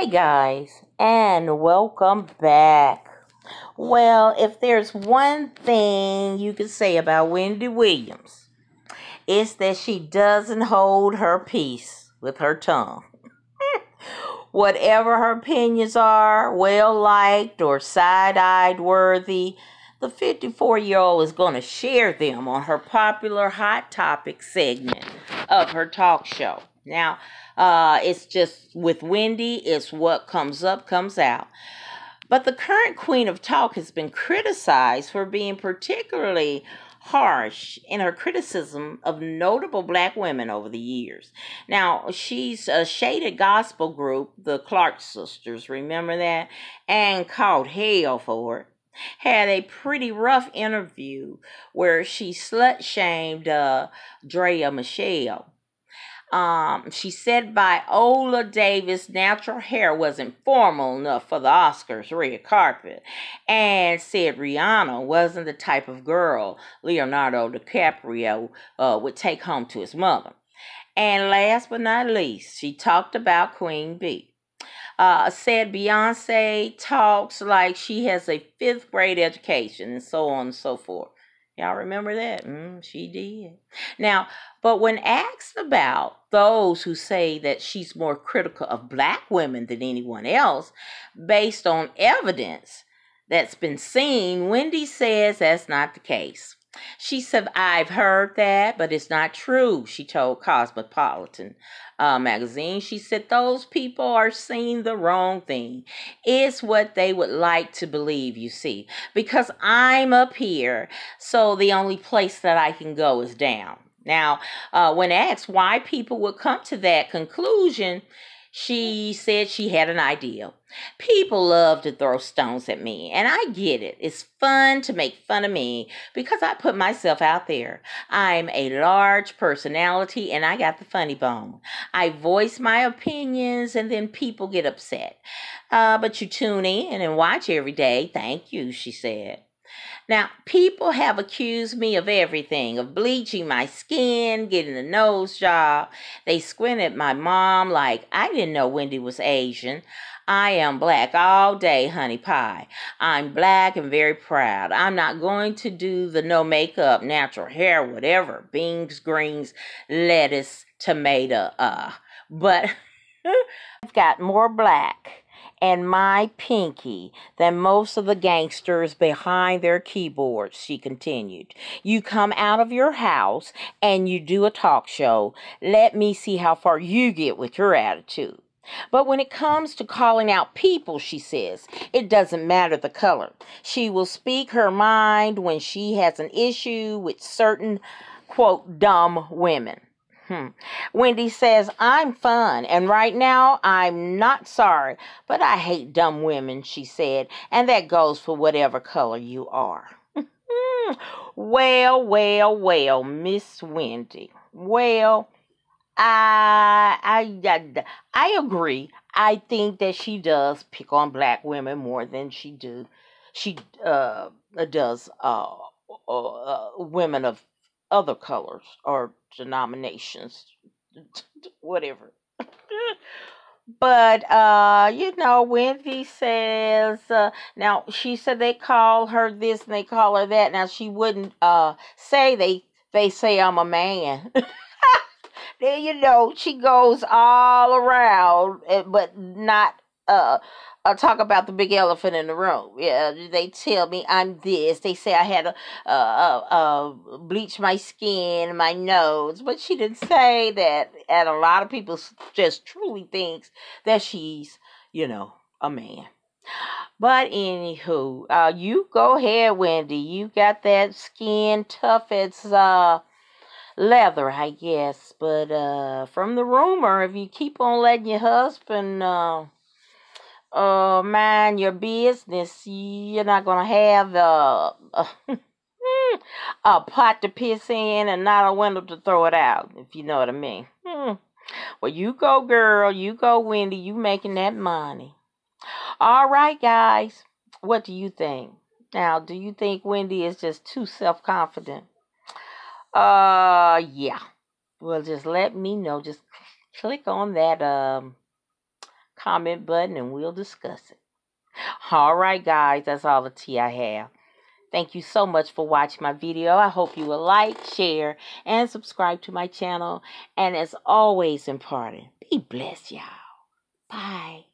Hey guys, and welcome back. Well, if there's one thing you can say about Wendy Williams, it's that she doesn't hold her peace with her tongue. Whatever her opinions are, well liked or side eyed worthy, the 54 year old is going to share them on her popular Hot Topic segment of her talk show. Now, uh, it's just with Wendy, it's what comes up, comes out. But the current Queen of Talk has been criticized for being particularly harsh in her criticism of notable black women over the years. Now, she's a shaded gospel group, the Clark sisters, remember that? And called hell for it. Had a pretty rough interview where she slut shamed uh, Drea Michelle. Um, she said Viola Davis' natural hair wasn't formal enough for the Oscars red carpet, and said Rihanna wasn't the type of girl Leonardo DiCaprio uh, would take home to his mother. And last but not least, she talked about Queen Bee. Uh, said Beyonce talks like she has a fifth grade education and so on and so forth. Y'all remember that? Mm, she did. Now, but when asked about those who say that she's more critical of black women than anyone else, based on evidence that's been seen, Wendy says that's not the case. She said, I've heard that, but it's not true, she told Cosmopolitan uh, magazine. She said, Those people are seeing the wrong thing. It's what they would like to believe, you see, because I'm up here, so the only place that I can go is down. Now, uh, when asked why people would come to that conclusion, she said she had an idea. People love to throw stones at me, and I get it. It's fun to make fun of me because I put myself out there. I'm a large personality and I got the funny bone. I voice my opinions and then people get upset. Uh, but you tune in and watch every day. Thank you, she said. Now, people have accused me of everything of bleaching my skin, getting a nose job. They squint at my mom like, I didn't know Wendy was Asian. I am black all day, honey pie. I'm black and very proud. I'm not going to do the no makeup, natural hair, whatever, beans, greens, lettuce, tomato, uh. But I've got more black and my pinky than most of the gangsters behind their keyboards, she continued. You come out of your house and you do a talk show. Let me see how far you get with your attitude. But when it comes to calling out people, she says, it doesn't matter the color. She will speak her mind when she has an issue with certain, quote, dumb women. Hmm. Wendy says, I'm fun, and right now I'm not sorry, but I hate dumb women, she said, and that goes for whatever color you are. well, well, well, Miss Wendy. Well, I, I, I, I agree. I think that she does pick on black women more than she do. She uh, does uh, uh, uh women of other colors or denominations, whatever. but uh you know wendy says uh, now she said they call her this and they call her that now she wouldn't uh say they they say i'm a man then you know she goes all around eh, but not uh, uh, talk about the big elephant in the room. Yeah, they tell me I'm this. They say I had to uh, uh, uh, bleach my skin, my nose, but she didn't say that. And a lot of people just truly thinks that she's, you know, a man. But anywho, uh, you go ahead, Wendy. You got that skin tough as uh leather, I guess. But uh, from the rumor, if you keep on letting your husband. Uh, uh, mind your business. You're not gonna have uh, a, a, a pot to piss in and not a window to throw it out, if you know what I mean. Hmm. Well, you go, girl. You go, Wendy. You making that money. All right, guys. What do you think? Now, do you think Wendy is just too self confident? Uh, yeah. Well, just let me know. Just click on that um comment button and we'll discuss it. All right, guys, that's all the tea I have. Thank you so much for watching my video. I hope you will like, share, and subscribe to my channel. And as always in parting, be blessed, y'all. Bye.